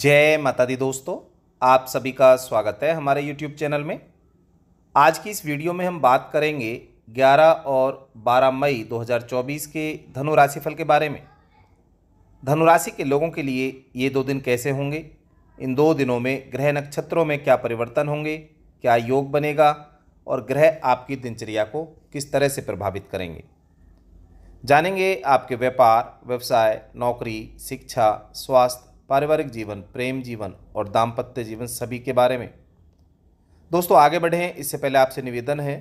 जय माता दी दोस्तों आप सभी का स्वागत है हमारे यूट्यूब चैनल में आज की इस वीडियो में हम बात करेंगे 11 और 12 मई 2024 के धनु फल के बारे में धनु राशि के लोगों के लिए ये दो दिन कैसे होंगे इन दो दिनों में ग्रह नक्षत्रों में क्या परिवर्तन होंगे क्या योग बनेगा और ग्रह आपकी दिनचर्या को किस तरह से प्रभावित करेंगे जानेंगे आपके व्यापार व्यवसाय नौकरी शिक्षा स्वास्थ्य पारिवारिक जीवन प्रेम जीवन और दाम्पत्य जीवन सभी के बारे में दोस्तों आगे बढ़ें इससे पहले आपसे निवेदन है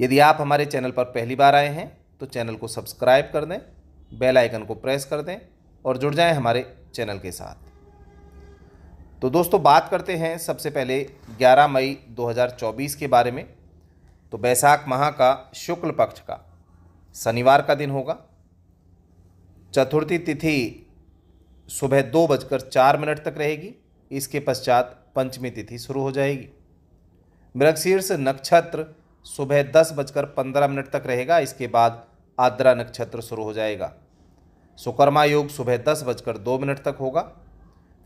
यदि आप हमारे चैनल पर पहली बार आए हैं तो चैनल को सब्सक्राइब कर दें बेल आइकन को प्रेस कर दें और जुड़ जाएं हमारे चैनल के साथ तो दोस्तों बात करते हैं सबसे पहले 11 मई 2024 के बारे में तो बैसाख माह का शुक्ल पक्ष का शनिवार का दिन होगा चतुर्थी तिथि सुबह दो बजकर चार मिनट तक रहेगी इसके पश्चात पंचमी तिथि शुरू हो जाएगी मृगशीर्ष नक्षत्र सुबह दस बजकर पंद्रह मिनट तक रहेगा इसके बाद आद्रा नक्षत्र शुरू हो जाएगा सुकर्मा योग सुबह दस बजकर दो मिनट तक होगा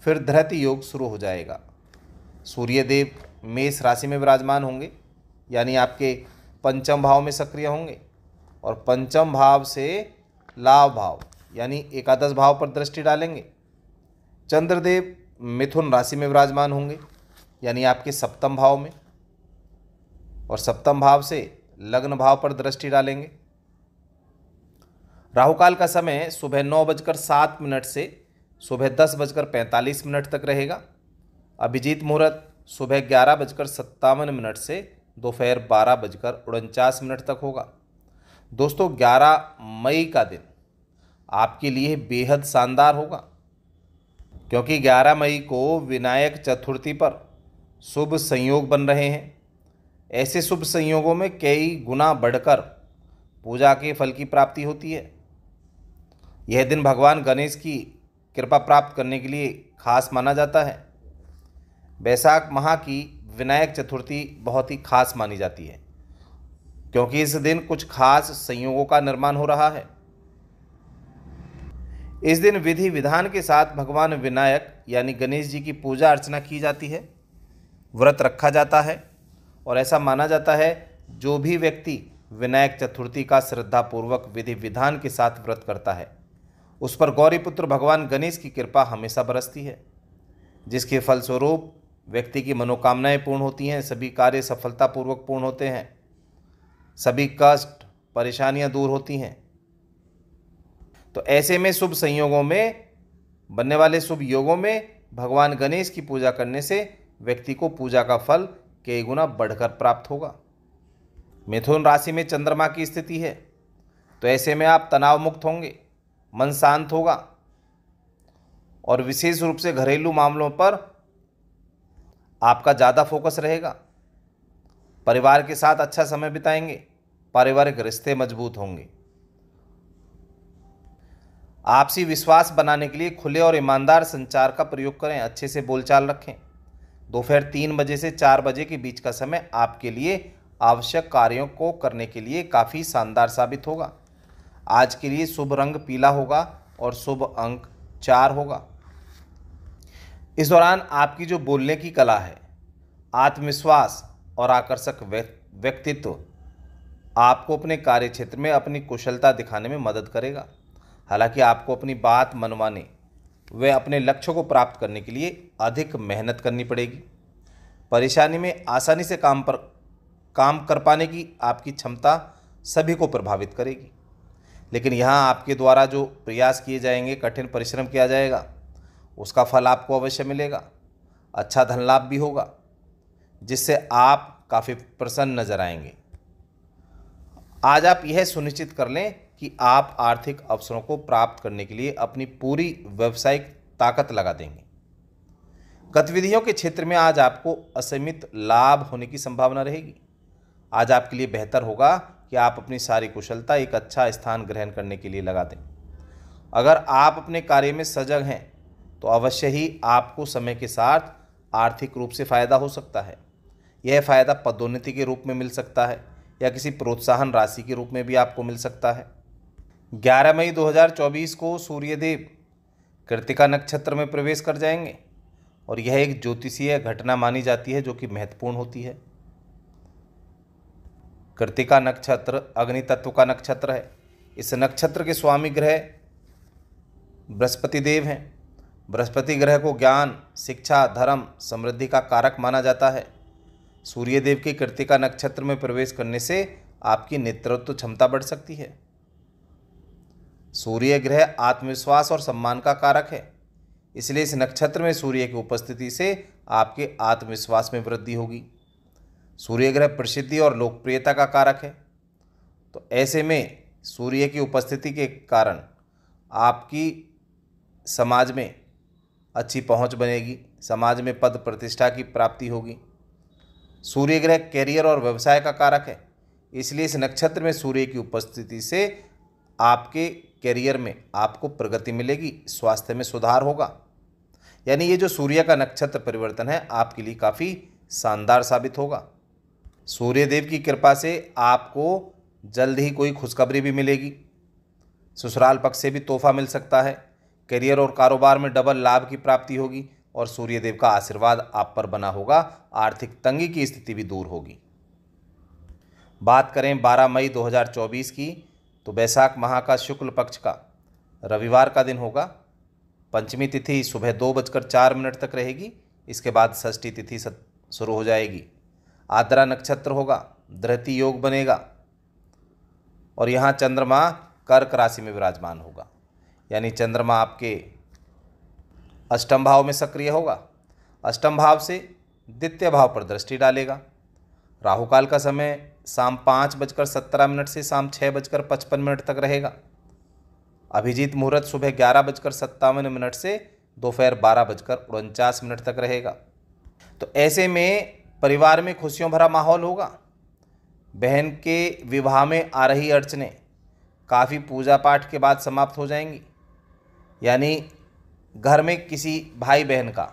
फिर धरती योग शुरू हो जाएगा सूर्यदेव मेष राशि में विराजमान होंगे यानी आपके पंचम भाव में सक्रिय होंगे और पंचम भाव से लाभ भाव यानी एकादश भाव पर दृष्टि डालेंगे चंद्रदेव मिथुन राशि में विराजमान होंगे यानी आपके सप्तम भाव में और सप्तम भाव से लग्न भाव पर दृष्टि डालेंगे राहुकाल का समय सुबह नौ बजकर सात मिनट से सुबह दस बजकर पैंतालीस मिनट तक रहेगा अभिजीत मुहूर्त सुबह ग्यारह बजकर सत्तावन मिनट से दोपहर बारह बजकर उनचास मिनट तक होगा दोस्तों ग्यारह मई का दिन आपके लिए बेहद शानदार होगा क्योंकि 11 मई को विनायक चतुर्थी पर शुभ संयोग बन रहे हैं ऐसे शुभ संयोगों में कई गुना बढ़कर पूजा के फल की प्राप्ति होती है यह दिन भगवान गणेश की कृपा प्राप्त करने के लिए खास माना जाता है बैसाख माह की विनायक चतुर्थी बहुत ही खास मानी जाती है क्योंकि इस दिन कुछ खास संयोगों का निर्माण हो रहा है इस दिन विधि विधान के साथ भगवान विनायक यानी गणेश जी की पूजा अर्चना की जाती है व्रत रखा जाता है और ऐसा माना जाता है जो भी व्यक्ति विनायक चतुर्थी का श्रद्धापूर्वक विधि विधान के साथ व्रत करता है उस पर गौरीपुत्र भगवान गणेश की कृपा हमेशा बरसती है जिसके फलस्वरूप व्यक्ति की मनोकामनाएं पूर्ण होती हैं सभी कार्य सफलतापूर्वक पूर्ण होते हैं सभी कष्ट परेशानियां दूर होती हैं तो ऐसे में शुभ संयोगों में बनने वाले शुभ योगों में भगवान गणेश की पूजा करने से व्यक्ति को पूजा का फल कई गुना बढ़कर प्राप्त होगा मिथुन राशि में चंद्रमा की स्थिति है तो ऐसे में आप तनाव मुक्त होंगे मन शांत होगा और विशेष रूप से घरेलू मामलों पर आपका ज़्यादा फोकस रहेगा परिवार के साथ अच्छा समय बिताएंगे पारिवारिक रिश्ते मजबूत होंगे आपसी विश्वास बनाने के लिए खुले और ईमानदार संचार का प्रयोग करें अच्छे से बोलचाल रखें दोपहर तीन बजे से चार बजे के बीच का समय आपके लिए आवश्यक कार्यों को करने के लिए काफ़ी शानदार साबित होगा आज के लिए शुभ रंग पीला होगा और शुभ अंक चार होगा इस दौरान आपकी जो बोलने की कला है आत्मविश्वास और आकर्षक व्यक्तित्व आपको अपने कार्य क्षेत्र में अपनी कुशलता दिखाने में मदद करेगा हालांकि आपको अपनी बात मनवाने व अपने लक्ष्यों को प्राप्त करने के लिए अधिक मेहनत करनी पड़ेगी परेशानी में आसानी से काम पर काम कर पाने की आपकी क्षमता सभी को प्रभावित करेगी लेकिन यहाँ आपके द्वारा जो प्रयास किए जाएंगे कठिन परिश्रम किया जाएगा उसका फल आपको अवश्य मिलेगा अच्छा धन लाभ भी होगा जिससे आप काफ़ी प्रसन्न नजर आएंगे आज आप यह सुनिश्चित कर लें कि आप आर्थिक अवसरों को प्राप्त करने के लिए अपनी पूरी व्यावसायिक ताकत लगा देंगे गतिविधियों के क्षेत्र में आज आपको असीमित लाभ होने की संभावना रहेगी आज आपके लिए बेहतर होगा कि आप अपनी सारी कुशलता एक अच्छा स्थान ग्रहण करने के लिए लगा दें अगर आप अपने कार्य में सजग हैं तो अवश्य ही आपको समय के साथ आर्थिक रूप से फ़ायदा हो सकता है यह फ़ायदा पदोन्नति के रूप में मिल सकता है या किसी प्रोत्साहन राशि के रूप में भी आपको मिल सकता है 11 मई 2024 को सूर्यदेव कृतिका नक्षत्र में प्रवेश कर जाएंगे और यह एक ज्योतिषीय घटना मानी जाती है जो कि महत्वपूर्ण होती है कृतिका नक्षत्र अग्नि तत्व का नक्षत्र है इस नक्षत्र के स्वामी ग्रह बृहस्पति देव हैं बृहस्पति ग्रह को ज्ञान शिक्षा धर्म समृद्धि का कारक माना जाता है सूर्यदेव के कृतिका नक्षत्र में प्रवेश करने से आपकी नेतृत्व क्षमता बढ़ सकती है सूर्य ग्रह आत्मविश्वास और सम्मान का कारक है इसलिए इस नक्षत्र में सूर्य की उपस्थिति से आपके आत्मविश्वास में वृद्धि होगी सूर्य ग्रह प्रसिद्धि और लोकप्रियता का कारक है तो ऐसे में सूर्य की उपस्थिति के कारण आपकी समाज में अच्छी पहुंच बनेगी समाज में पद प्रतिष्ठा की प्राप्ति होगी सूर्य ग्रह कैरियर और व्यवसाय का कारक है इसलिए इस नक्षत्र में सूर्य की उपस्थिति से आपके करियर में आपको प्रगति मिलेगी स्वास्थ्य में सुधार होगा यानी ये जो सूर्य का नक्षत्र परिवर्तन है आपके लिए काफ़ी शानदार साबित होगा सूर्यदेव की कृपा से आपको जल्द ही कोई खुशखबरी भी मिलेगी ससुराल पक्ष से भी तोहफा मिल सकता है करियर और कारोबार में डबल लाभ की प्राप्ति होगी और सूर्यदेव का आशीर्वाद आप पर बना होगा आर्थिक तंगी की स्थिति भी दूर होगी बात करें 12 मई 2024 की तो बैसाख माह का शुक्ल पक्ष का रविवार का दिन होगा पंचमी तिथि सुबह दो बजकर चार मिनट तक रहेगी इसके बाद षष्ठी तिथि शुरू हो जाएगी आद्रा नक्षत्र होगा धृति योग बनेगा और यहाँ चंद्रमा कर्क राशि में विराजमान होगा यानी चंद्रमा आपके अष्टम भाव में सक्रिय होगा अष्टम भाव से द्वितीय भाव पर दृष्टि डालेगा राहुकाल का समय शाम पाँच बजकर सत्रह मिनट से शाम छः बजकर पचपन मिनट तक रहेगा अभिजीत मुहूर्त सुबह ग्यारह बजकर सत्तावन मिनट से दोपहर बारह बजकर उनचास मिनट तक रहेगा तो ऐसे में परिवार में खुशियों भरा माहौल होगा बहन के विवाह में आ रही अड़चने काफ़ी पूजा पाठ के बाद समाप्त हो जाएंगी यानी घर में किसी भाई बहन का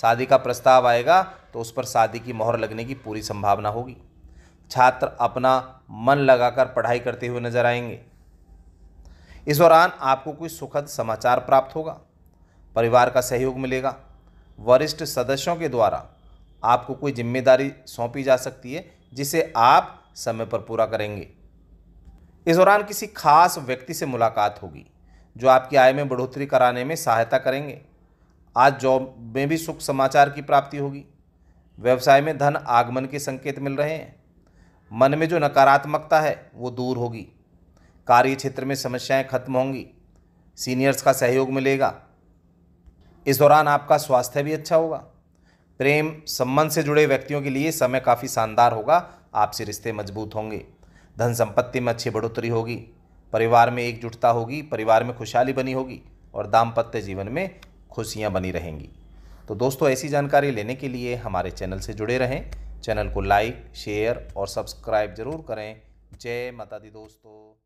शादी का प्रस्ताव आएगा तो उस पर शादी की मोहर लगने की पूरी संभावना होगी छात्र अपना मन लगाकर पढ़ाई करते हुए नजर आएंगे इस दौरान आपको कोई सुखद समाचार प्राप्त होगा परिवार का सहयोग मिलेगा वरिष्ठ सदस्यों के द्वारा आपको कोई जिम्मेदारी सौंपी जा सकती है जिसे आप समय पर पूरा करेंगे इस दौरान किसी खास व्यक्ति से मुलाकात होगी जो आपकी आय में बढ़ोतरी कराने में सहायता करेंगे आज जॉब में भी सुख समाचार की प्राप्ति होगी व्यवसाय में धन आगमन के संकेत मिल रहे हैं मन में जो नकारात्मकता है वो दूर होगी कार्य क्षेत्र में समस्याएं खत्म होंगी सीनियर्स का सहयोग मिलेगा इस दौरान आपका स्वास्थ्य भी अच्छा होगा प्रेम संबंध से जुड़े व्यक्तियों के लिए समय काफ़ी शानदार होगा आपसे रिश्ते मजबूत होंगे धन संपत्ति में अच्छी बढ़ोतरी होगी परिवार में एकजुटता होगी परिवार में खुशहाली बनी होगी और दाम्पत्य जीवन में खुशियाँ बनी रहेंगी तो दोस्तों ऐसी जानकारी लेने के लिए हमारे चैनल से जुड़े रहें चैनल को लाइक शेयर और सब्सक्राइब जरूर करें जय माता दी दोस्तों